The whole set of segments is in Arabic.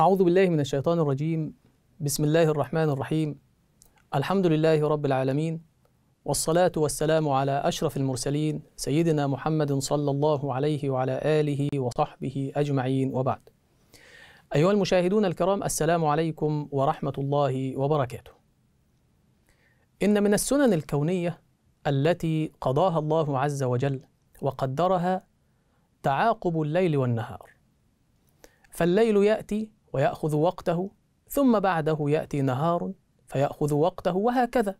أعوذ بالله من الشيطان الرجيم بسم الله الرحمن الرحيم الحمد لله رب العالمين والصلاة والسلام على أشرف المرسلين سيدنا محمد صلى الله عليه وعلى آله وصحبه أجمعين وبعد أيها المشاهدون الكرام السلام عليكم ورحمة الله وبركاته إن من السنن الكونية التي قضاها الله عز وجل وقدرها تعاقب الليل والنهار فالليل يأتي ويأخذ وقته ثم بعده يأتي نهار فيأخذ وقته وهكذا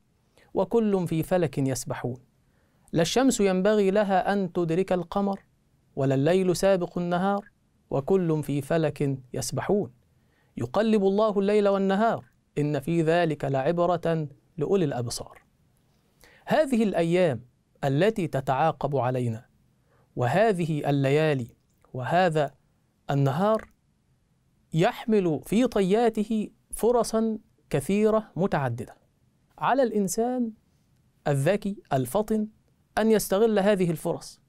وكل في فلك يسبحون لا الشمس ينبغي لها أن تدرك القمر ولا الليل سابق النهار وكل في فلك يسبحون يقلب الله الليل والنهار إن في ذلك لعبرة لأولي الأبصار هذه الأيام التي تتعاقب علينا وهذه الليالي وهذا النهار يحمل في طياته فرصا كثيره متعدده على الانسان الذكي الفطن ان يستغل هذه الفرص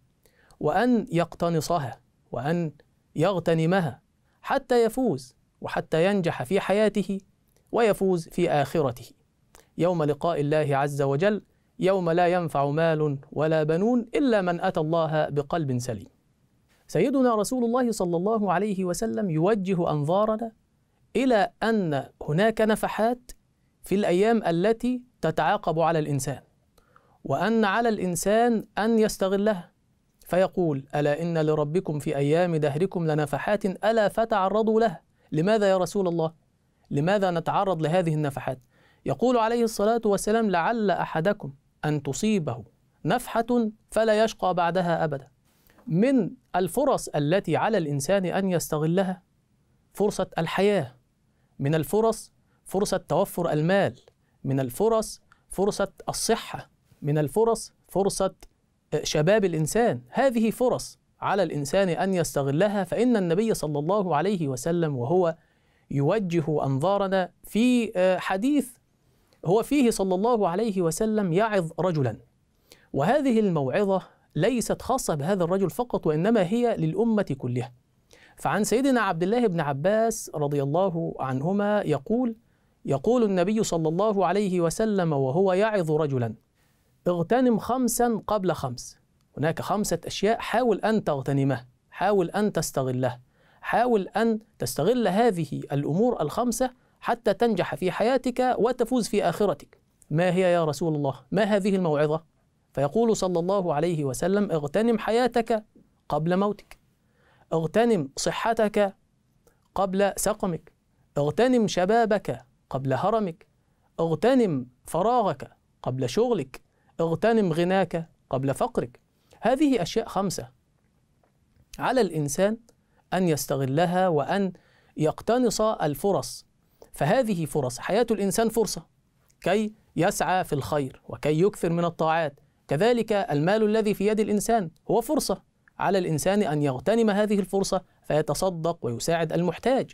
وان يقتنصها وان يغتنمها حتى يفوز وحتى ينجح في حياته ويفوز في اخرته يوم لقاء الله عز وجل يوم لا ينفع مال ولا بنون الا من اتى الله بقلب سليم سيدنا رسول الله صلى الله عليه وسلم يوجه أنظارنا إلى أن هناك نفحات في الأيام التي تتعاقب على الإنسان وأن على الإنسان أن يستغلها فيقول ألا إن لربكم في أيام دهركم لنفحات ألا فتعرضوا لها لماذا يا رسول الله لماذا نتعرض لهذه النفحات يقول عليه الصلاة والسلام لعل أحدكم أن تصيبه نفحة فلا يشقى بعدها أبدا من الفرص التي على الانسان ان يستغلها فرصه الحياه من الفرص فرصه توفر المال من الفرص فرصه الصحه من الفرص فرصه آه، شباب الانسان هذه فرص على الانسان ان يستغلها فان النبي صلى الله عليه وسلم وهو يوجه انظارنا في آه، حديث هو فيه صلى الله عليه وسلم يعظ رجلا وهذه الموعظه ليست خاصة بهذا الرجل فقط وإنما هي للأمة كلها فعن سيدنا عبد الله بن عباس رضي الله عنهما يقول يقول النبي صلى الله عليه وسلم وهو يعظ رجلا اغتنم خمسا قبل خمس هناك خمسة أشياء حاول أن تغتنمها حاول أن تستغلها حاول أن تستغل هذه الأمور الخمسة حتى تنجح في حياتك وتفوز في آخرتك ما هي يا رسول الله ما هذه الموعظة فيقول صلى الله عليه وسلم اغتنم حياتك قبل موتك اغتنم صحتك قبل سقمك اغتنم شبابك قبل هرمك اغتنم فراغك قبل شغلك اغتنم غناك قبل فقرك هذه اشياء خمسه على الانسان ان يستغلها وان يقتنص الفرص فهذه فرص حياه الانسان فرصه كي يسعى في الخير وكي يكثر من الطاعات كذلك المال الذي في يد الإنسان هو فرصة على الإنسان أن يغتنم هذه الفرصة فيتصدق ويساعد المحتاج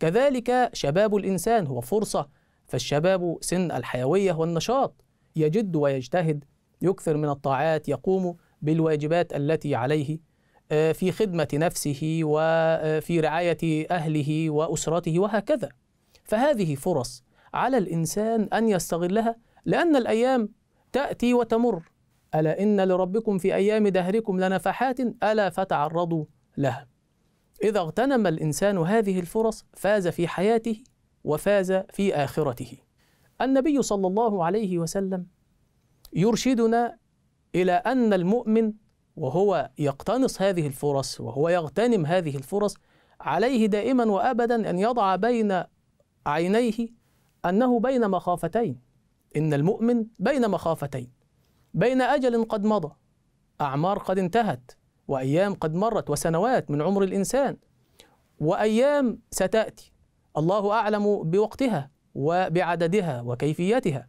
كذلك شباب الإنسان هو فرصة فالشباب سن الحيوية والنشاط يجد ويجتهد يكثر من الطاعات يقوم بالواجبات التي عليه آه، في خدمة نفسه وفي آه، رعاية أهله وأسرته وهكذا فهذه فرص على الإنسان أن يستغلها لأن الأيام تأتي وتمر ألا إن لربكم في أيام دهركم لنفحات ألا فتعرضوا لها إذا اغتنم الإنسان هذه الفرص فاز في حياته وفاز في آخرته النبي صلى الله عليه وسلم يرشدنا إلى أن المؤمن وهو يقتنص هذه الفرص وهو يغتنم هذه الفرص عليه دائما وابدا ان يضع بين عينيه انه بين مخافتين ان المؤمن بين مخافتين بين أجل قد مضى أعمار قد انتهت وأيام قد مرت وسنوات من عمر الإنسان وأيام ستأتي الله أعلم بوقتها وبعددها وكيفيتها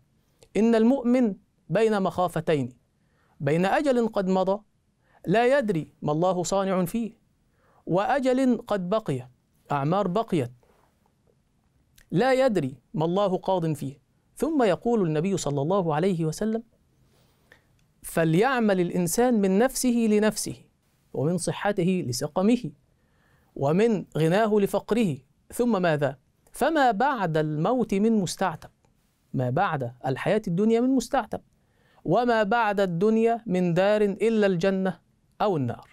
إن المؤمن بين مخافتين بين أجل قد مضى لا يدري ما الله صانع فيه وأجل قد بقي أعمار بقيت لا يدري ما الله قاض فيه ثم يقول النبي صلى الله عليه وسلم فليعمل الإنسان من نفسه لنفسه ومن صحته لسقمه ومن غناه لفقره ثم ماذا؟ فما بعد الموت من مستعتب ما بعد الحياة الدنيا من مستعتب وما بعد الدنيا من دار إلا الجنة أو النار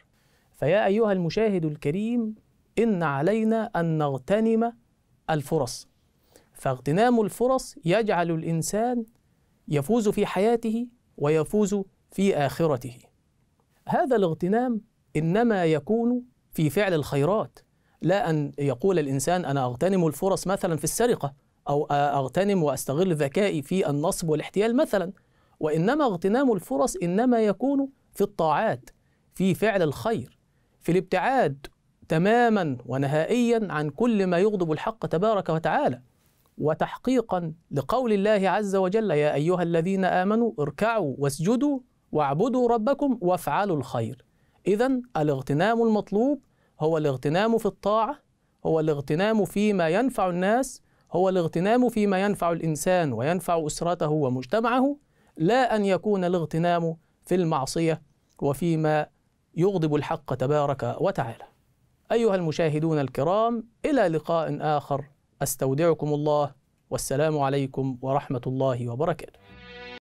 فيا أيها المشاهد الكريم إن علينا أن نغتنم الفرص فاغتنام الفرص يجعل الإنسان يفوز في حياته ويفوز في آخرته هذا الاغتنام إنما يكون في فعل الخيرات لا أن يقول الإنسان أنا أغتنم الفرص مثلا في السرقة أو أغتنم وأستغل ذكائي في النصب والاحتيال مثلا وإنما اغتنام الفرص إنما يكون في الطاعات في فعل الخير في الابتعاد تماما ونهائيا عن كل ما يغضب الحق تبارك وتعالى وتحقيقا لقول الله عز وجل يا ايها الذين امنوا اركعوا واسجدوا واعبدوا ربكم وافعلوا الخير إذا الاغتنام المطلوب هو الاغتنام في الطاعة هو الاغتنام فيما ينفع الناس هو الاغتنام فيما ينفع الإنسان وينفع أسرته ومجتمعه لا أن يكون الاغتنام في المعصية وفيما يغضب الحق تبارك وتعالى أيها المشاهدون الكرام إلى لقاء آخر أستودعكم الله والسلام عليكم ورحمة الله وبركاته